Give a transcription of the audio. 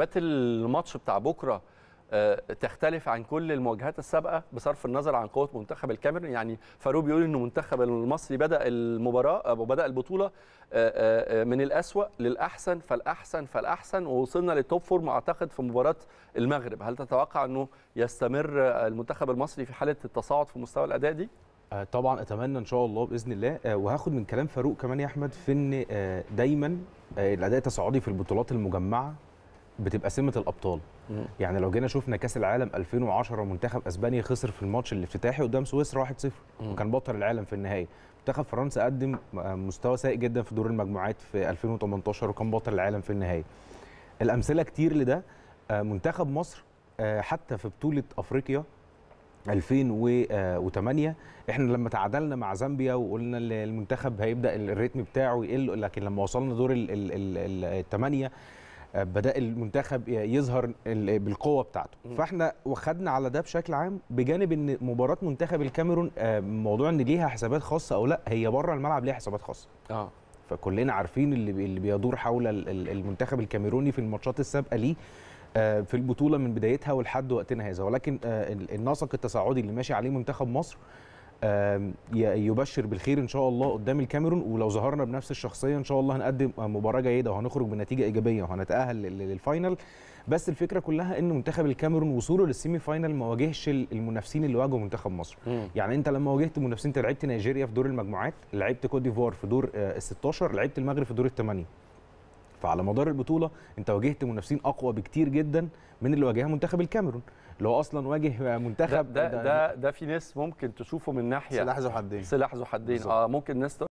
بات الماتش بتاع بكره آه، تختلف عن كل المواجهات السابقه بصرف النظر عن قوه منتخب الكاميرون يعني فاروق بيقول ان المنتخب المصري بدا المباراه آه، بدا البطوله آه، من الأسوأ للاحسن فالاحسن فالاحسن ووصلنا للتوب فور اعتقد في مباراه المغرب هل تتوقع انه يستمر المنتخب المصري في حاله التصاعد في مستوى الاداء دي طبعا اتمنى ان شاء الله باذن الله وهاخد من كلام فاروق كمان يا احمد في ان دايما الاداء التصاعدي في البطولات المجمعه بتبقى سمه الابطال مم. يعني لو جينا شفنا كاس العالم 2010 منتخب اسبانيا خسر في الماتش الافتتاحي قدام سويسرا 1-0 وكان بطل العالم في النهائي منتخب فرنسا قدم مستوى سيء جدا في دور المجموعات في 2018 وكان بطل العالم في النهائي الامثله كتير لده آه، منتخب مصر آه، حتى في بطوله افريقيا 2008 احنا لما تعادلنا مع زامبيا وقلنا المنتخب هيبدا الريتم بتاعه يقل لكن لما وصلنا دور الثمانيه بدا المنتخب يظهر بالقوه بتاعته فاحنا واخدنا على ده بشكل عام بجانب ان مباراه منتخب الكاميرون آه، موضوع ان ليها حسابات خاصه او لا هي بره الملعب ليها حسابات خاصه اه فكلنا عارفين اللي بيدور حول المنتخب الكاميروني في الماتشات السابقه ليه آه، في البطوله من بدايتها ولحد وقتنا هذا ولكن آه، النسق التصاعدي اللي ماشي عليه منتخب مصر يبشر بالخير ان شاء الله قدام الكاميرون ولو ظهرنا بنفس الشخصيه ان شاء الله هنقدم مباراه جيده وهنخرج بنتيجه ايجابيه وهنتاهل للفاينل بس الفكره كلها ان منتخب الكاميرون وصوله للسيمي فاينل ما واجهش المنافسين اللي واجهوا منتخب مصر م. يعني انت لما واجهت منافسين انت لعبت نيجيريا في دور المجموعات لعبت كوت ديفوار في دور آه، ال 16 لعبت المغرب في دور الثمانيه فعلى مدار البطوله انت واجهت منافسين اقوى بكتير جدا من اللي واجهها منتخب الكاميرون اللي هو اصلا واجه منتخب ده ده ده, ده يعني في ناس ممكن تشوفه من ناحيه سلاح ذو حدين سلاح ذو حدين اه ممكن ناس